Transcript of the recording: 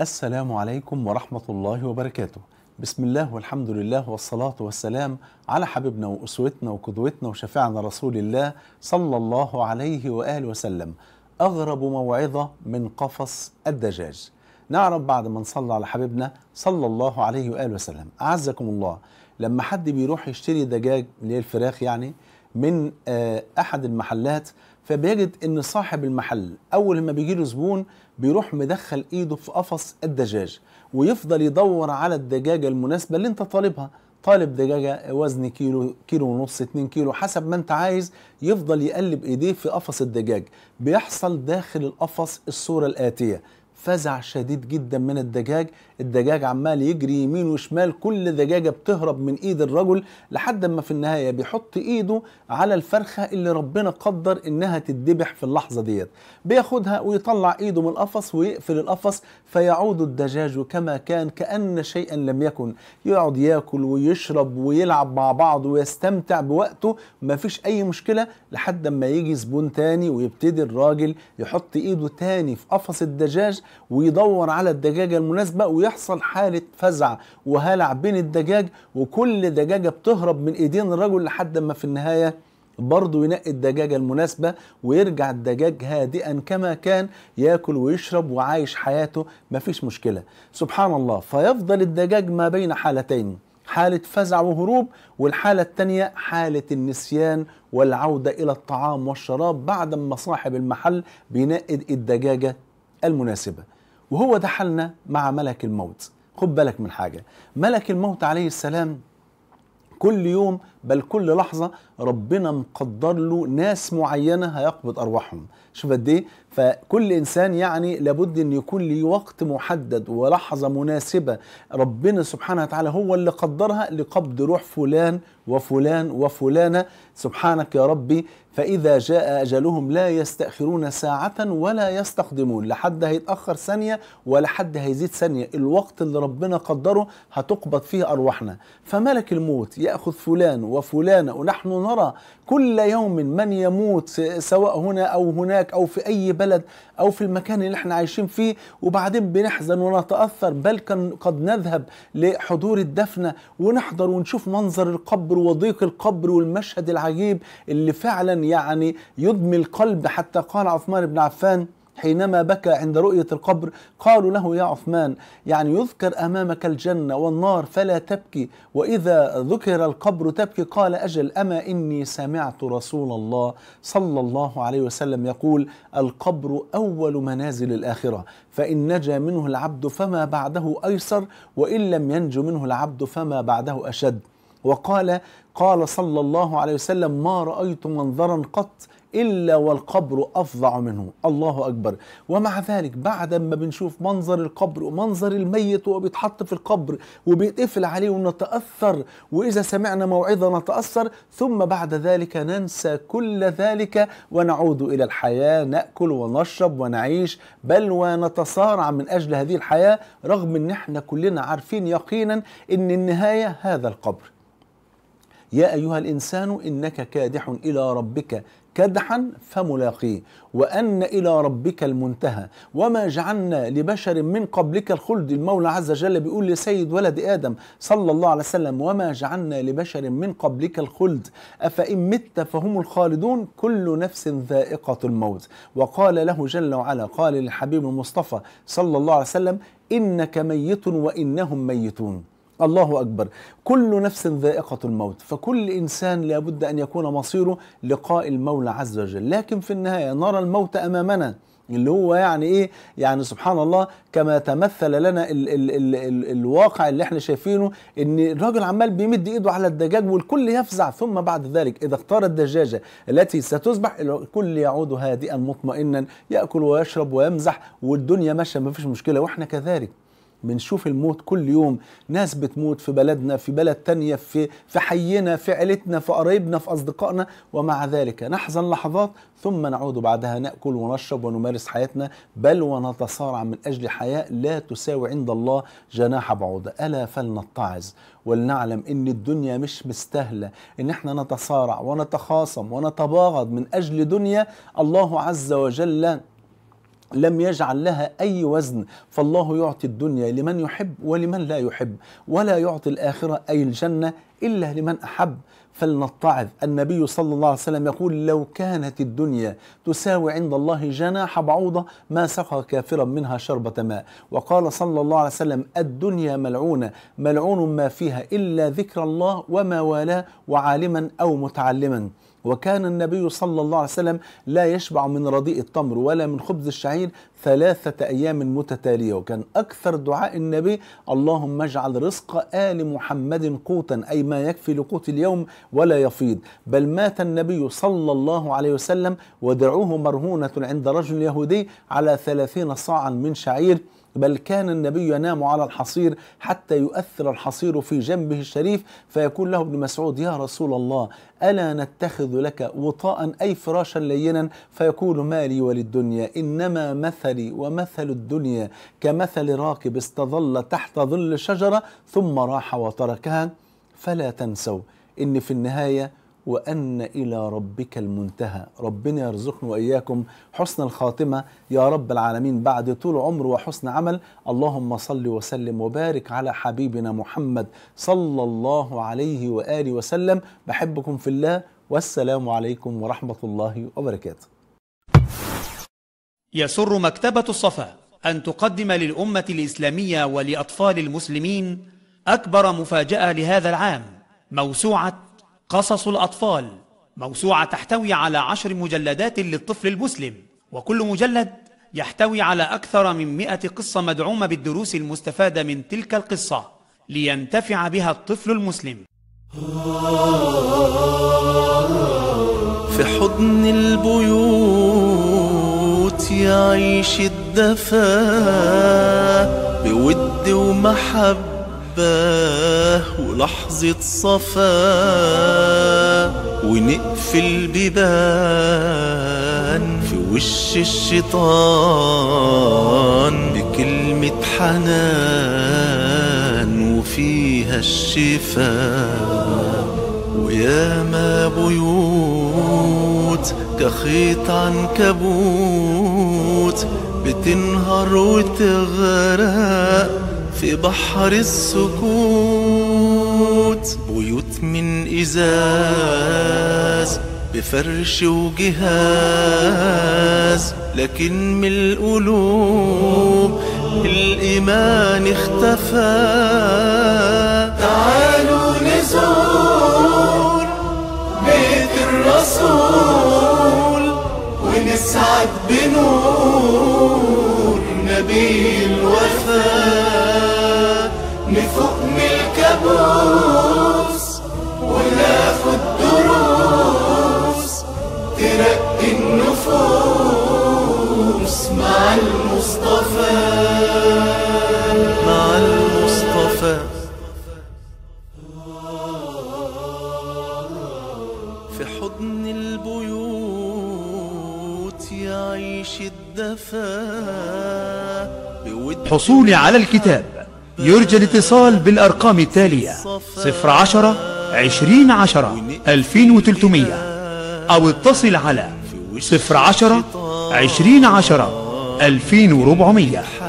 السلام عليكم ورحمة الله وبركاته بسم الله والحمد لله والصلاة والسلام على حبيبنا وأسوتنا وقدوتنا وشفيعنا رسول الله صلى الله عليه وآله وسلم أغرب موعظة من قفص الدجاج نعرف بعد ما نصلى على حبيبنا صلى الله عليه وآله وسلم أعزكم الله لما حد بيروح يشتري دجاج اللي الفراخ يعني من آه، أحد المحلات فبيجد ان صاحب المحل اول لما بيجي له زبون بيروح مدخل ايده في قفص الدجاج ويفضل يدور على الدجاجه المناسبه اللي انت طالبها طالب دجاجه وزن كيلو كيلو ونص 2 كيلو حسب ما انت عايز يفضل يقلب ايديه في قفص الدجاج بيحصل داخل القفص الصوره الاتيه فزع شديد جدا من الدجاج الدجاج عمال يجري يمين وشمال كل دجاجة بتهرب من ايد الرجل لحد ما في النهاية بيحط ايده على الفرخة اللي ربنا قدر انها تتذبح في اللحظة ديت بياخدها ويطلع ايده من القفص ويقفل القفص فيعود الدجاج كما كان كأن شيئا لم يكن يقعد ياكل ويشرب ويلعب مع بعض ويستمتع بوقته ما فيش اي مشكلة لحد ما يجي زبون تاني ويبتدي الراجل يحط ايده تاني في قفص الدجاج ويدور على الدجاجة المناسبة ويحصل حالة فزع وهلع بين الدجاج وكل دجاجة بتهرب من ايدين الرجل لحد ما في النهاية برضه ينقي الدجاجة المناسبة ويرجع الدجاج هادئا كما كان ياكل ويشرب وعايش حياته مفيش مشكلة سبحان الله فيفضل الدجاج ما بين حالتين حالة فزع وهروب والحالة الثانية حالة النسيان والعودة إلى الطعام والشراب بعد ما صاحب المحل بينقد الدجاجة المناسبة وهو ده حالنا مع ملك الموت خد بالك من حاجة ملك الموت عليه السلام كل يوم بل كل لحظة ربنا مقدر له ناس معينة هيقبض أرواحهم شوف قد إيه فكل انسان يعني لابد ان يكون ليه وقت محدد ولحظه مناسبه ربنا سبحانه وتعالى هو اللي قدرها لقبض روح فلان وفلان وفلانه سبحانك يا ربي فاذا جاء اجلهم لا يستاخرون ساعه ولا يستقدمون لحد هيتاخر ثانيه ولا حد هيزيد ثانيه الوقت اللي ربنا قدره هتقبض فيه ارواحنا فملك الموت ياخذ فلان وفلانه ونحن نرى كل يوم من يموت سواء هنا او هناك او في اي البلد أو في المكان اللي احنا عايشين فيه وبعدين بنحزن ونتأثر بل كان قد نذهب لحضور الدفنة ونحضر ونشوف منظر القبر وضيق القبر والمشهد العجيب اللي فعلا يعني يضمي القلب حتى قال عثمان بن عفان حينما بكى عند رؤية القبر قالوا له يا عثمان يعني يذكر أمامك الجنة والنار فلا تبكي وإذا ذكر القبر تبكي قال أجل أما إني سمعت رسول الله صلى الله عليه وسلم يقول القبر أول منازل الآخرة فإن نجا منه العبد فما بعده أيسر وإن لم ينج منه العبد فما بعده أشد وقال قال صلى الله عليه وسلم ما رأيت منظرا قط إلا والقبر أفظع منه الله أكبر ومع ذلك بعد ما بنشوف منظر القبر ومنظر الميت وبيتحط في القبر وبيتقفل عليه ونتأثر وإذا سمعنا موعظة نتأثر ثم بعد ذلك ننسى كل ذلك ونعود إلى الحياة نأكل ونشرب ونعيش بل ونتصارع من أجل هذه الحياة رغم أن احنا كلنا عارفين يقينا أن النهاية هذا القبر يا أيها الإنسان إنك كادح إلى ربك كدحا فملاقيه وأن إلى ربك المنتهى وما جعلنا لبشر من قبلك الخلد المولى عز وجل بيقول لسيد ولد آدم صلى الله عليه وسلم وما جعلنا لبشر من قبلك الخلد أفإن مت فهم الخالدون كل نفس ذائقة الموت وقال له جل وعلا قال للحبيب المصطفى صلى الله عليه وسلم إنك ميت وإنهم ميتون الله أكبر كل نفس ذائقة الموت فكل إنسان لابد أن يكون مصيره لقاء المولى عز وجل لكن في النهاية نرى الموت أمامنا اللي هو يعني ايه يعني سبحان الله كما تمثل لنا ال ال ال ال الواقع اللي احنا شايفينه ان الراجل عمال بيمد ايده على الدجاج والكل يفزع ثم بعد ذلك اذا اختار الدجاجه التي ستذبح الكل يعود هادئا مطمئنا ياكل ويشرب ويمزح والدنيا ماشيه ما فيش مشكله واحنا كذلك بنشوف الموت كل يوم ناس بتموت في بلدنا في بلد تانية في في حينا في عيلتنا في قرايبنا في أصدقائنا ومع ذلك نحزن لحظات ثم نعود بعدها نأكل ونشرب ونمارس حياتنا بل ونتصارع من أجل حياة لا تساوي عند الله جناح بعوضة ألا فلنتعظ ولنعلم ان الدنيا مش مستاهله ان احنا نتصارع ونتخاصم ونتباغض من اجل دنيا الله عز وجل لم يجعل لها أي وزن فالله يعطي الدنيا لمن يحب ولمن لا يحب ولا يعطي الآخرة أي الجنة إلا لمن أحب فلنتعظ النبي صلى الله عليه وسلم يقول لو كانت الدنيا تساوي عند الله جناح بعوضة ما سقى كافرا منها شربة ماء وقال صلى الله عليه وسلم الدنيا ملعونة ملعون ما فيها إلا ذكر الله وما والاه وعالما أو متعلما وكان النبي صلى الله عليه وسلم لا يشبع من رديء التمر ولا من خبز الشعير ثلاثة أيام متتالية وكان أكثر دعاء النبي اللهم اجعل رزق آل محمد قوتا أي ما يكفي لقوت اليوم ولا يفيض بل مات النبي صلى الله عليه وسلم ودعوه مرهونة عند رجل يهودي على ثلاثين صاعا من شعير بل كان النبي ينام على الحصير حتى يؤثر الحصير في جنبه الشريف فيقول له ابن مسعود يا رسول الله ألا نتخذ لك وطاء أي فراشا لينا فيقول مالي وللدنيا إنما مثلي ومثل الدنيا كمثل راكب استظل تحت ظل شجرة ثم راح وتركها فلا تنسوا إن في النهاية وأن إلى ربك المنتهى ربنا يرزقنا وإياكم حسن الخاتمة يا رب العالمين بعد طول عمر وحسن عمل اللهم صل وسلم وبارك على حبيبنا محمد صلى الله عليه وآله وسلم بحبكم في الله والسلام عليكم ورحمة الله وبركاته يسر مكتبة الصفا أن تقدم للأمة الإسلامية ولأطفال المسلمين أكبر مفاجأة لهذا العام موسوعة قصص الأطفال موسوعة تحتوي على عشر مجلدات للطفل المسلم وكل مجلد يحتوي على أكثر من مئة قصة مدعومة بالدروس المستفادة من تلك القصة لينتفع بها الطفل المسلم في حضن البيوت يعيش الدفا بود ومحبة ولحظة صفاه ونقفل بيبان في وش الشيطان بكلمة حنان وفيها الشفاء وياما بيوت كخيط عنكبوت بتنهار وتغرق في بحر السكوت بيوت من إزاز بفرش وجهاز لكن من القلوب الإيمان اختفى تعالوا نزور بيت الرسول ونسعد بنور نبي الوفا نفوق من الكبور آلاف الدروس ترقي النفوس مع المصطفى مع المصطفى في حضن البيوت يعيش الدفا حصولي على الكتاب يرجى الاتصال بالأرقام التالية صفر عشرة عشرين عشرة ألفين وتلتمية أو اتصل على صفر عشرة عشرين عشرة ألفين وربعمية